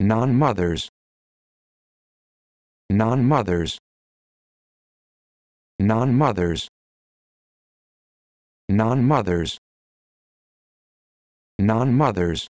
non-mothers non-mothers non-mothers non-mothers non-mothers